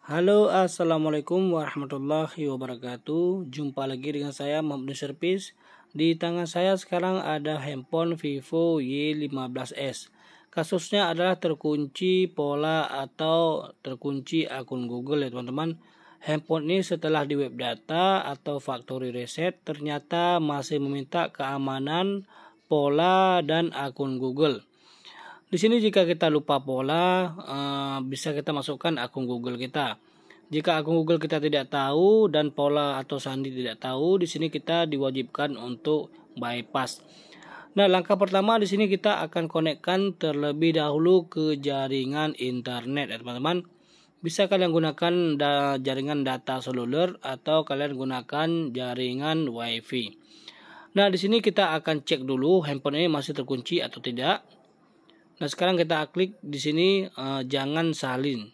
Halo assalamualaikum warahmatullahi wabarakatuh Jumpa lagi dengan saya Mabdu Service Di tangan saya sekarang ada handphone Vivo Y15s Kasusnya adalah terkunci pola atau terkunci akun Google ya teman-teman Handphone ini setelah di web data atau factory reset Ternyata masih meminta keamanan pola dan akun Google di sini jika kita lupa pola, eh, bisa kita masukkan akun Google kita. Jika akun Google kita tidak tahu dan pola atau sandi tidak tahu, di sini kita diwajibkan untuk bypass. Nah, langkah pertama di sini kita akan konekkan terlebih dahulu ke jaringan internet teman ya, teman-teman. Bisa kalian gunakan da jaringan data seluler atau kalian gunakan jaringan WiFi. Nah, di sini kita akan cek dulu handphone ini masih terkunci atau tidak. Nah, sekarang kita klik di sini uh, jangan salin.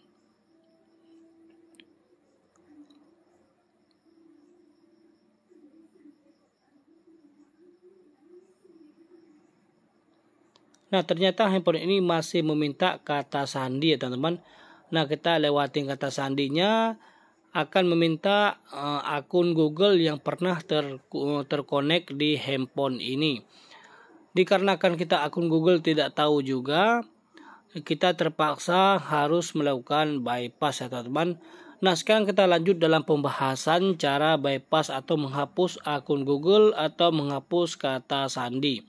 Nah, ternyata handphone ini masih meminta kata sandi ya, teman-teman. Nah, kita lewatin kata sandinya akan meminta uh, akun Google yang pernah ter terkonek di handphone ini. Dikarenakan kita akun Google tidak tahu juga, kita terpaksa harus melakukan bypass ya teman-teman. Nah, sekarang kita lanjut dalam pembahasan cara bypass atau menghapus akun Google atau menghapus kata sandi.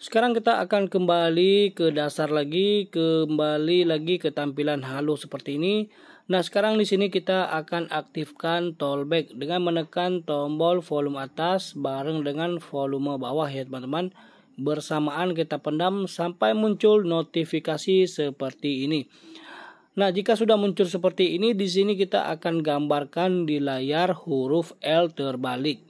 Sekarang kita akan kembali ke dasar lagi, kembali lagi ke tampilan halus seperti ini. Nah, sekarang di sini kita akan aktifkan tollback dengan menekan tombol volume atas bareng dengan volume bawah ya, teman-teman bersamaan kita pendam sampai muncul notifikasi seperti ini. Nah, jika sudah muncul seperti ini, di sini kita akan gambarkan di layar huruf L terbalik.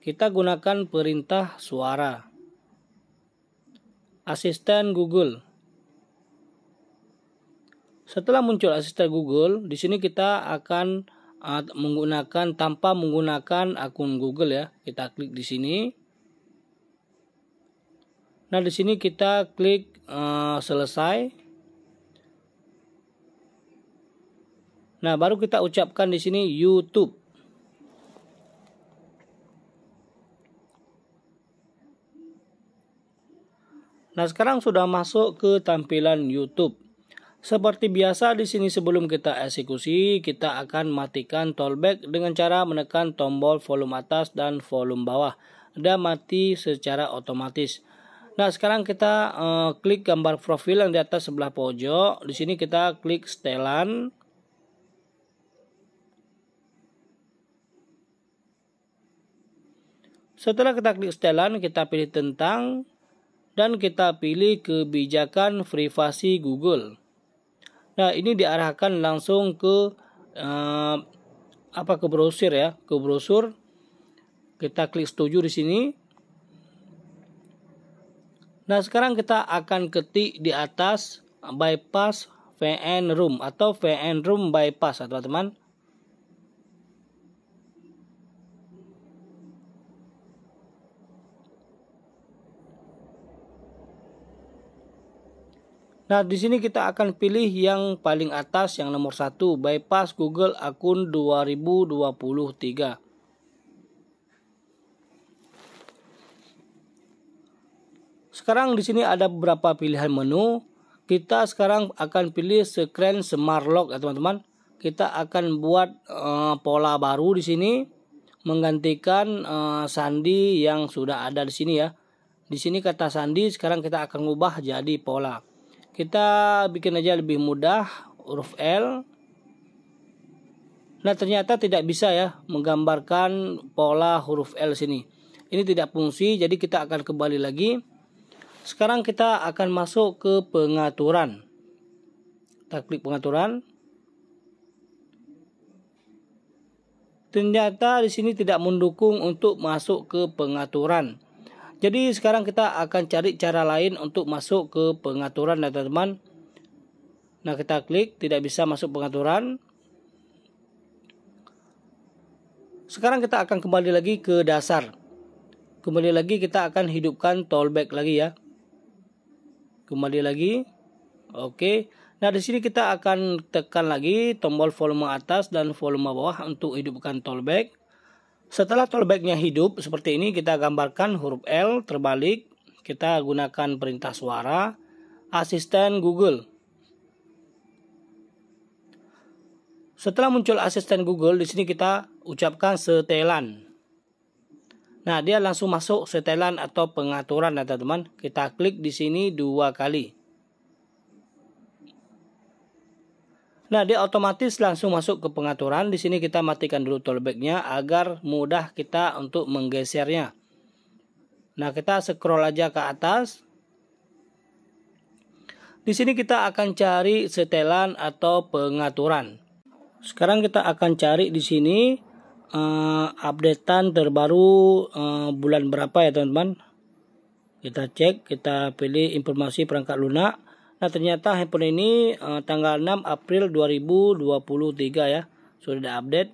Kita gunakan perintah suara. Asisten Google setelah muncul asisten Google, di sini kita akan ah, menggunakan tanpa menggunakan akun Google ya. Kita klik di sini. Nah, di sini kita klik uh, selesai. Nah, baru kita ucapkan di sini YouTube. Nah, sekarang sudah masuk ke tampilan YouTube. Seperti biasa di sini sebelum kita eksekusi, kita akan matikan tolback dengan cara menekan tombol volume atas dan volume bawah dan mati secara otomatis. Nah, sekarang kita eh, klik gambar profil yang di atas sebelah pojok. Di sini kita klik setelan. Setelah kita klik setelan, kita pilih tentang dan kita pilih kebijakan privasi Google. Nah, ini diarahkan langsung ke eh, apa ke browser ya, ke browser. Kita klik setuju di sini. Nah, sekarang kita akan ketik di atas bypass VN room atau VN room bypass, teman-teman. Nah, di sini kita akan pilih yang paling atas yang nomor satu bypass Google akun 2023. Sekarang di sini ada beberapa pilihan menu. Kita sekarang akan pilih screen smart lock ya teman-teman. Kita akan buat uh, pola baru di sini menggantikan uh, sandi yang sudah ada di sini ya. Di sini kata sandi sekarang kita akan ubah jadi pola. Kita bikin aja lebih mudah huruf L. Nah, ternyata tidak bisa ya menggambarkan pola huruf L sini. Ini tidak fungsi, jadi kita akan kembali lagi. Sekarang kita akan masuk ke pengaturan. Kita klik pengaturan. Ternyata di sini tidak mendukung untuk masuk ke pengaturan. Jadi sekarang kita akan cari cara lain untuk masuk ke pengaturan ya teman-teman. Nah kita klik tidak bisa masuk pengaturan. Sekarang kita akan kembali lagi ke dasar. Kembali lagi kita akan hidupkan tollback lagi ya. Kembali lagi. Oke. Nah di sini kita akan tekan lagi tombol volume atas dan volume bawah untuk hidupkan tollback. Setelah callbacknya hidup seperti ini kita gambarkan huruf L terbalik kita gunakan perintah suara asisten Google. Setelah muncul asisten Google di sini kita ucapkan setelan. Nah, dia langsung masuk setelan atau pengaturan ya teman-teman. Kita klik di sini dua kali. Nah, dia otomatis langsung masuk ke pengaturan. Di sini kita matikan dulu tollback-nya agar mudah kita untuk menggesernya. Nah, kita scroll aja ke atas. Di sini kita akan cari setelan atau pengaturan. Sekarang kita akan cari di sini uh, updatean terbaru uh, bulan berapa ya, teman-teman. Kita cek, kita pilih informasi perangkat lunak Nah ternyata handphone ini uh, tanggal 6 April 2023 ya sudah ada update.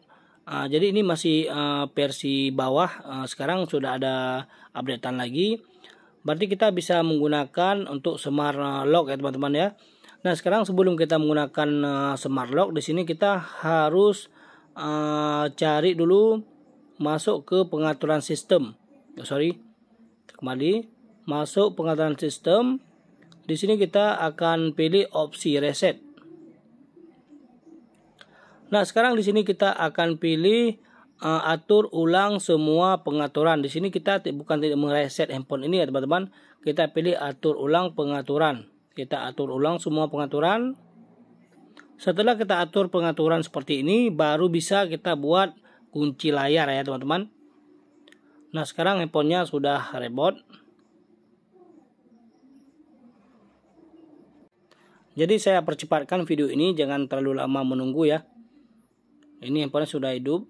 Uh, jadi ini masih uh, versi bawah. Uh, sekarang sudah ada updatean lagi. Berarti kita bisa menggunakan untuk smart lock ya teman-teman ya. Nah sekarang sebelum kita menggunakan uh, smart lock di sini kita harus uh, cari dulu masuk ke pengaturan sistem. Oh, sorry kembali masuk pengaturan sistem di sini kita akan pilih opsi reset. Nah, sekarang di sini kita akan pilih uh, atur ulang semua pengaturan. Di sini kita bukan tidak mereset handphone ini ya, teman-teman. Kita pilih atur ulang pengaturan. Kita atur ulang semua pengaturan. Setelah kita atur pengaturan seperti ini, baru bisa kita buat kunci layar ya, teman-teman. Nah, sekarang handphonenya sudah reboot. Jadi saya percepatkan video ini jangan terlalu lama menunggu ya. Ini handphone sudah hidup.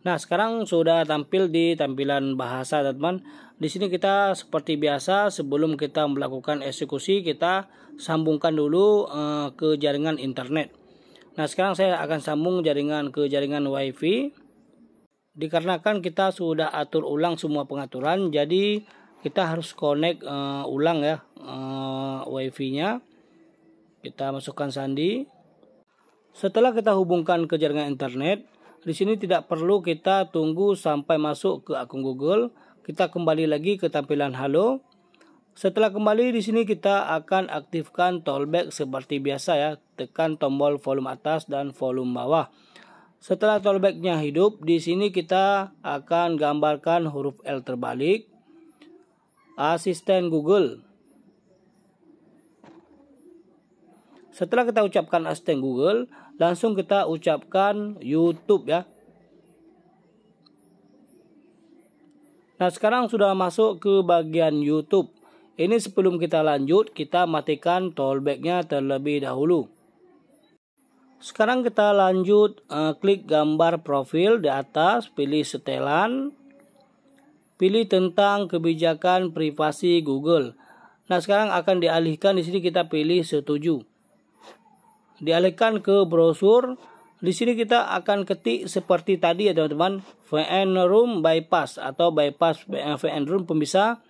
Nah, sekarang sudah tampil di tampilan bahasa, teman. Di sini kita seperti biasa sebelum kita melakukan eksekusi, kita sambungkan dulu uh, ke jaringan internet. Nah, sekarang saya akan sambung jaringan ke jaringan WiFi. Dikarenakan kita sudah atur ulang semua pengaturan, jadi kita harus connect uh, ulang ya uh, eh, wifi nya kita masukkan sandi setelah kita hubungkan ke jaringan internet di sini tidak perlu kita tunggu sampai masuk ke akun Google kita kembali lagi ke tampilan halo setelah kembali di sini kita akan aktifkan tollback seperti biasa ya tekan tombol volume atas dan volume bawah setelah tollbacknya hidup di sini kita akan gambarkan huruf L terbalik asisten Google. Setelah kita ucapkan asisten Google, langsung kita ucapkan YouTube ya. Nah, sekarang sudah masuk ke bagian YouTube. Ini sebelum kita lanjut, kita matikan tollback-nya terlebih dahulu. Sekarang kita lanjut, eh, klik gambar profil di atas, pilih setelan, Pilih tentang kebijakan privasi Google. Nah, sekarang akan dialihkan di sini kita pilih setuju. Dialihkan ke brosur. Di sini kita akan ketik seperti tadi ya teman-teman, VN Room bypass atau bypass VN Room pemisah.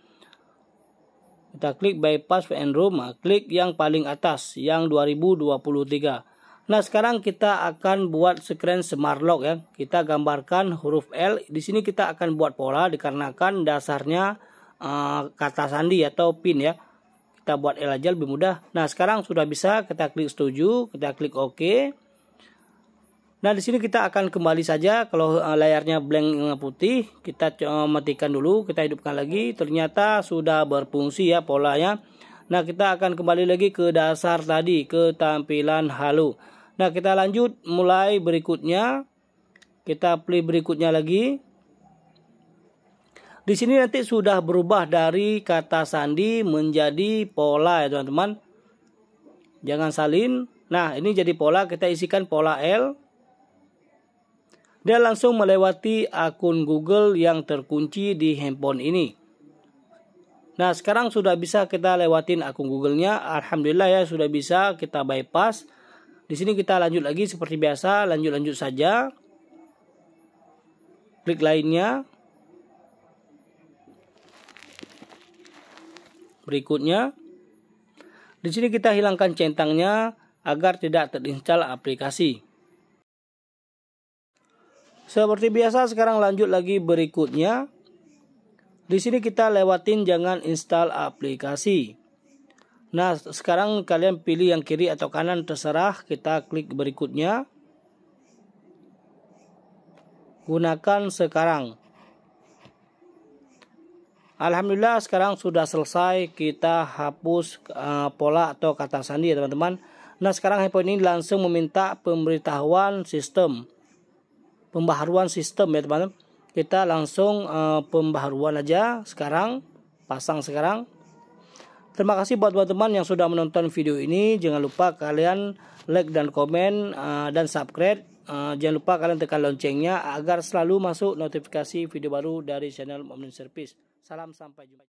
Kita klik bypass VN Room, nah, klik yang paling atas yang 2023. Nah, sekarang kita akan buat screen smart lock ya. Kita gambarkan huruf L. Di sini kita akan buat pola dikarenakan dasarnya uh, kata sandi atau pin ya. Kita buat L aja lebih mudah. Nah, sekarang sudah bisa kita klik setuju, kita klik OK. Nah, di sini kita akan kembali saja kalau eh, layarnya blank putih, kita eh, matikan dulu, kita hidupkan lagi. Ternyata sudah berfungsi ya polanya. Nah, kita akan kembali lagi ke dasar tadi, ke tampilan halo. Nah, kita lanjut mulai berikutnya. Kita pilih berikutnya lagi. Di sini nanti sudah berubah dari kata sandi menjadi pola ya teman-teman. Jangan salin. Nah, ini jadi pola. Kita isikan pola L. dia langsung melewati akun Google yang terkunci di handphone ini. Nah, sekarang sudah bisa kita lewatin akun Google-nya. Alhamdulillah ya, sudah bisa kita bypass di sini kita lanjut lagi seperti biasa, lanjut-lanjut saja. Klik lainnya. Berikutnya. Di sini kita hilangkan centangnya agar tidak terinstal aplikasi. Seperti biasa sekarang lanjut lagi berikutnya. Di sini kita lewatin jangan install aplikasi. Nah, sekarang kalian pilih yang kiri atau kanan terserah. Kita klik berikutnya. Gunakan sekarang. Alhamdulillah sekarang sudah selesai kita hapus uh, pola atau kata sandi ya teman-teman. Nah, sekarang handphone ini langsung meminta pemberitahuan sistem. Pembaharuan sistem ya teman-teman. Kita langsung uh, pembaharuan aja sekarang. Pasang sekarang. Terima kasih buat teman-teman yang sudah menonton video ini. Jangan lupa kalian like dan komen uh, dan subscribe. Uh, jangan lupa kalian tekan loncengnya agar selalu masuk notifikasi video baru dari channel Omnin Service. Salam sampai jumpa.